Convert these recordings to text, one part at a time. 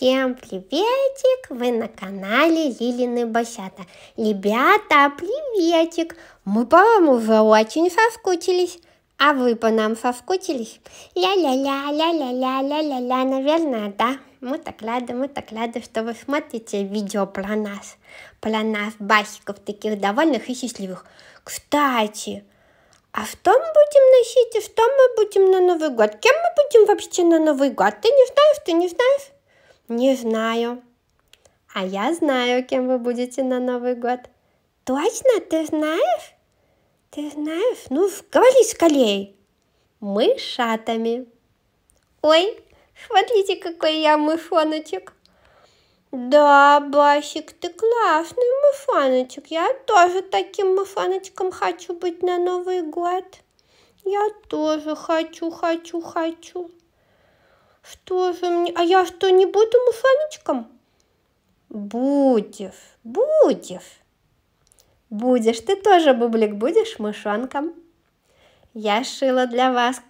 Всем приветик! Вы на канале Лилины Босята. Ребята, приветик! Мы по вам уже очень соскучились. А вы по нам соскучились? Ля-ля-ля, ля-ля-ля, ля-ля-ля, наверное, да. Мы так рады, мы так рады, что вы смотрите видео про нас. Про нас, басиков, таких довольных и счастливых. Кстати, а что мы будем носить и что мы будем на Новый год? Кем мы будем вообще на Новый год? Ты не знаешь, ты не знаешь? Не знаю. А я знаю, кем вы будете на Новый год. Точно, ты знаешь? Ты знаешь? Ну, говори скорей. Мы шатами. Ой, смотрите, какой я мышоночек. Да, Басик, ты классный мышоночек. Я тоже таким мышоночком хочу быть на Новый год. Я тоже хочу, хочу, хочу. Что же мне? А я что, не буду мышоночком? Будешь, будешь. Будешь, ты тоже, Бублик, будешь мышонком. Я шила для вас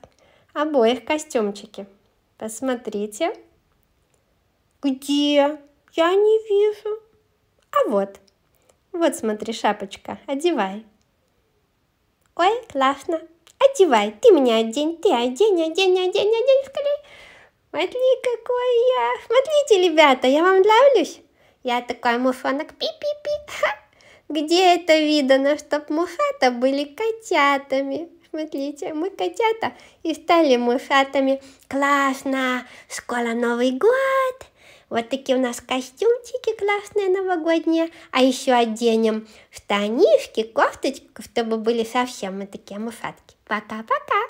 обоих костюмчики. Посмотрите. Где? Я не вижу. А вот. Вот, смотри, шапочка. Одевай. Ой, классно. Одевай. Ты меня одень, ты одень, одень, одень, одень. Скорее. Смотри, какой я. Смотрите, ребята, я вам нравлюсь? Я такой муфонок пи-пи-пи. Где это видано, чтоб мухата были котятами? Смотрите, мы котята и стали мушатами. Классно! Скоро Новый год! Вот такие у нас костюмчики классные новогодние. А еще оденем штанишки, кофточку, чтобы были совсем мы такие мушатки. Пока-пока!